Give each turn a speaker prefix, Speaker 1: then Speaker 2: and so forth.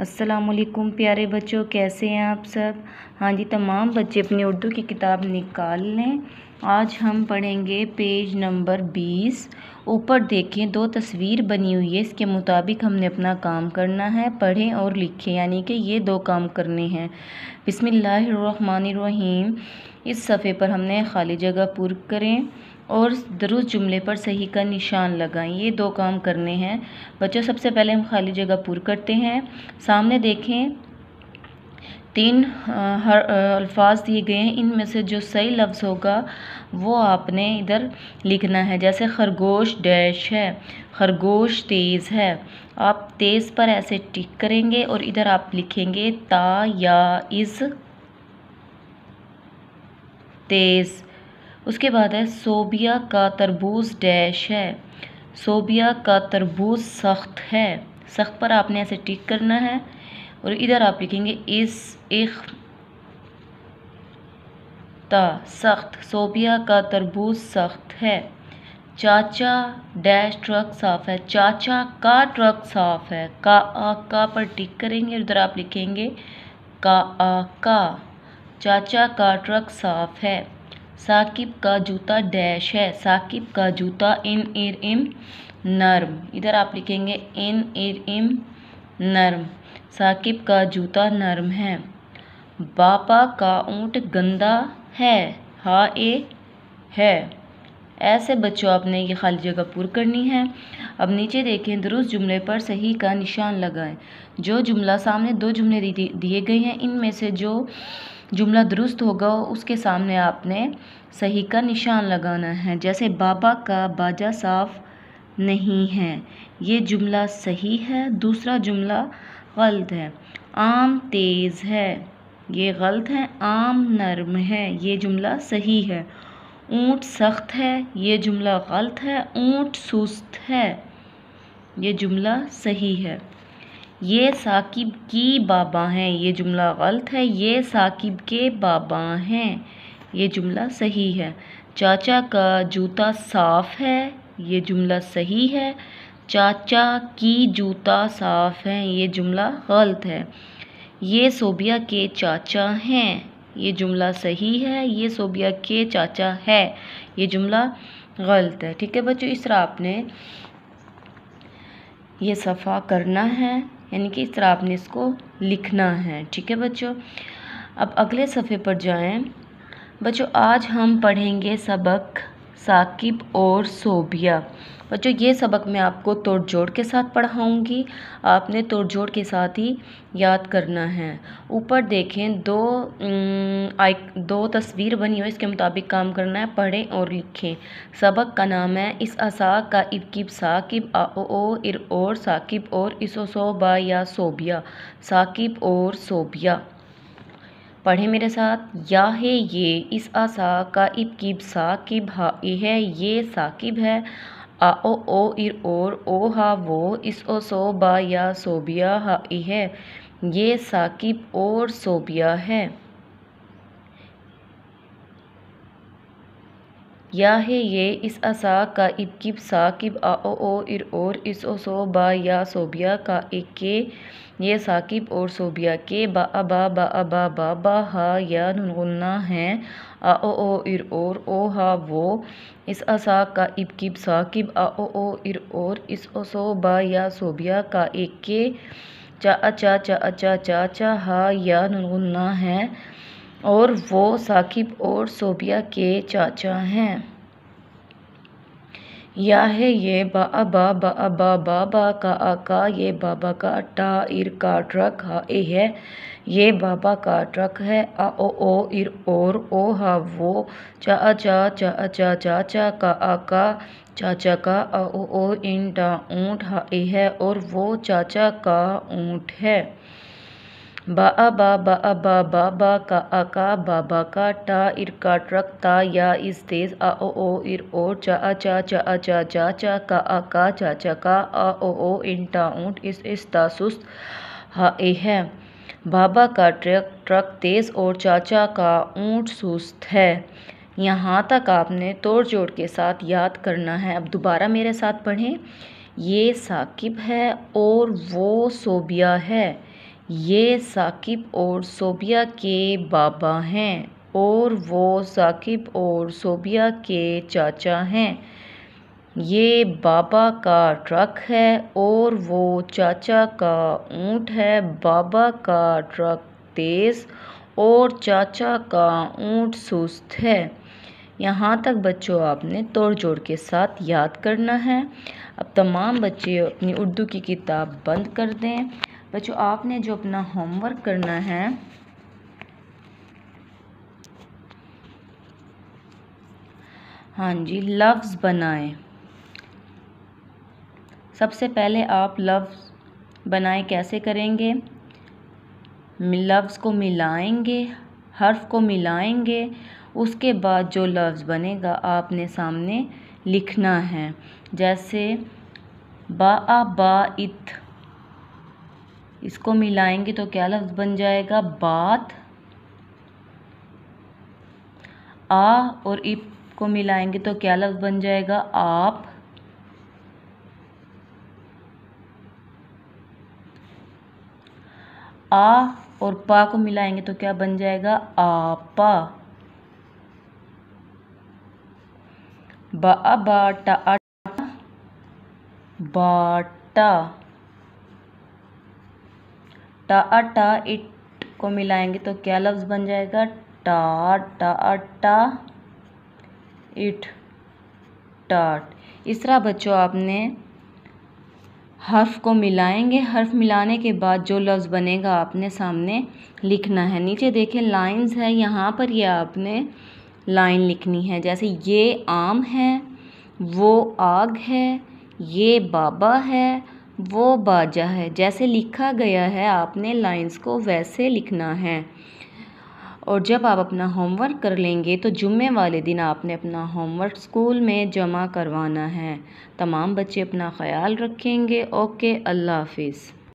Speaker 1: असलकुम प्यारे बच्चों कैसे हैं आप सब हाँ जी तमाम बच्चे अपनी उर्दू की किताब निकाल लें आज हम पढ़ेंगे पेज नंबर बीस ऊपर देखें दो तस्वीर बनी हुई है इसके मुताबिक हमने अपना काम करना है पढ़ें और लिखें यानी कि ये दो काम करने हैं बिसमीम इस सफ़े पर हमने खाली जगह पुर करें और दुरुस्त जुमले पर सही का निशान लगाएं ये दो काम करने हैं बच्चों सबसे पहले हम खाली जगह पुर करते हैं सामने देखें तीन हर अल्फाज दिए गए हैं इनमें से जो सही लफ्ज़ होगा वो आपने इधर लिखना है जैसे खरगोश डैश है खरगोश तेज़ है आप तेज़ पर ऐसे टिक करेंगे और इधर आप लिखेंगे ता या इज़ तेज़ उसके बाद है सोबिया का तरबूज डैश है सोबिया का तरबूज सख्त है सख्त पर आपने ऐसे टिक करना है और इधर आप लिखेंगे इस एक ता सख्त सोबिया का तरबूज सख्त है चाचा डैश ट्रक साफ है चाचा का ट्रक साफ है का आ का पर टिक करेंगे उधर आप लिखेंगे का आ का चाचा का ट्रक साफ है साकिब का जूता डैश है साकिब का जूता इन एर इम नर्म इधर आप लिखेंगे इन एर इम नर्म साकिब का जूता नर्म है बापा का ऊँट गंदा है हा ए है ऐसे बच्चों आपने ये खाली जगह पूर करनी है अब नीचे देखें दुरुस्त जुमले पर सही का निशान लगाएं जो जुमला सामने दो जुमले दिए गए हैं इनमें से जो जुमला दुरुस्त होगा उसके सामने आपने सही का निशान लगाना है जैसे बाबा का बाजा साफ नहीं है ये जुमला सही है दूसरा जुमला गलत है आम तेज़ है ये गलत है आम नरम है ये जुमला सही है ऊंट सख्त है ये जुमला गलत है ऊंट सुस्त है ये जुमला सही है ये साकिब की बाबा हैं ये जुमला गलत है ये साकिब के बाबा हैं ये जुमला सही है चाचा का जूता साफ़ है ये जुमला सही है चाचा की जूता साफ़ है ये जुमला गलत है ये सोबिया के चाचा हैं ये जुमला सही है ये सोबिया के चाचा है ये जुमला गलत है ठीक है बच्चों इस तरह आपने ये सफ़ा करना है यानी कि इस तरह आपने इसको लिखना है ठीक है बच्चों अब अगले सफ़े पर जाएं बच्चों आज हम पढ़ेंगे सबक साकिब और सोबिया बच्चों ये सबक मैं आपको तोड़ जोड़ के साथ पढ़ाऊँगी आपने तोड़ जोड़ के साथ ही याद करना है ऊपर देखें दो आई दो तस्वीर बनी हो इसके मुताबिक काम करना है पढ़ें और लिखें सबक का नाम है इस असा का इबकिब साकिब आ ओ इर और साकिब और इसो सोबा या सोबिया साकिब और सोबिया पढ़ें मेरे साथ या है ये इस आसा का इब किब साकिब हा ये है ये साकिब है आ ओ ओ इर और ओ हा वो इस ओ सो बा या सोबिया हा ई है ये साकिब और सोबिया है या है ये इस किब काइब साकिब आओ इर और ओ सो बा या सोबिया का एक के ये साकिब और सोबिया के बा अबा बा अबा बा बा हा या नुगन्ना है आओ ओ इर और ओ हा वो इस असा का इबकिब साकिब आओ ओ इर और इस सो बा या सोबिया का एक के चा अचा चा अचा चा चा हा या नुगन्ना है और वो साकिब और सोबिया के चाचा हैं या है ये बा बा बा बाबा का आका ये बाबा का टा इर का ट्रक हा ए है ये बाबा का ट्रक है आ ओ ओ इर और ओ हा वो चा चा चा चा चा चा का आका चाचा का आ ओ ओ इन डा ऊँट हा ए है और वो चाचा का ऊँट है ब अ ब ब अ ब ब ब क अ क ब ब क ट इर क ट्रक त य इस तेज अ ओ ओ इर ओ च अ च च अ च च च क अ क च च क अ ओ ओ इन ट ऊँट इस इस त सुस्त ह ए है बाबा का ट्रक ट्रक तेज़ और चाचा का ऊँट सुस्त है यहाँ तक आपने तोड़ जोड़ के साथ याद करना है अब दोबारा मेरे साथ पढ़ें ये साकिब है और वो सोबिया है ये साकिब और सोबिया के बाबा हैं और वो साकिब और सोबिया के चाचा हैं ये बाबा का ट्रक है और वो चाचा का ऊँट है बाबा का ट्रक तेज़ और चाचा का ऊँट सुस्त है यहाँ तक बच्चों आपने तोड़ जोड़ के साथ याद करना है अब तमाम बच्चे अपनी उर्दू की किताब बंद कर दें बच्चों आपने जो अपना होमवर्क करना है हाँ जी लफ्ज़ बनाएं सबसे पहले आप लफ्ज़ बनाए कैसे करेंगे लफ्ज़ को मिलाएंगे हर्फ को मिलाएंगे उसके बाद जो लफ्ज़ बनेगा आपने सामने लिखना है जैसे बा बा इत इसको मिलाएंगे तो क्या लफ्ज़ बन जाएगा बात आ और इप को मिलाएंगे तो क्या लफ्ज़ बन जाएगा आप आ और पा को मिलाएंगे तो क्या बन जाएगा आपा ब बाटा बाटा टा आटा इट को मिलाएंगे तो क्या लफ्ज़ बन जाएगा टा टा आटा इट टाट इस तरह बच्चों आपने हर्फ को मिलाएंगे हर्फ मिलाने के बाद जो लफ्ज़ बनेगा आपने सामने लिखना है नीचे देखें लाइंस है यहाँ पर ये आपने लाइन लिखनी है जैसे ये आम है वो आग है ये बाबा है वो बाजा है जैसे लिखा गया है आपने लाइंस को वैसे लिखना है और जब आप अपना होमवर्क कर लेंगे तो जुम्मे वाले दिन आपने अपना होमवर्क स्कूल में जमा करवाना है तमाम बच्चे अपना ख्याल रखेंगे ओके अल्लाह हाफिज़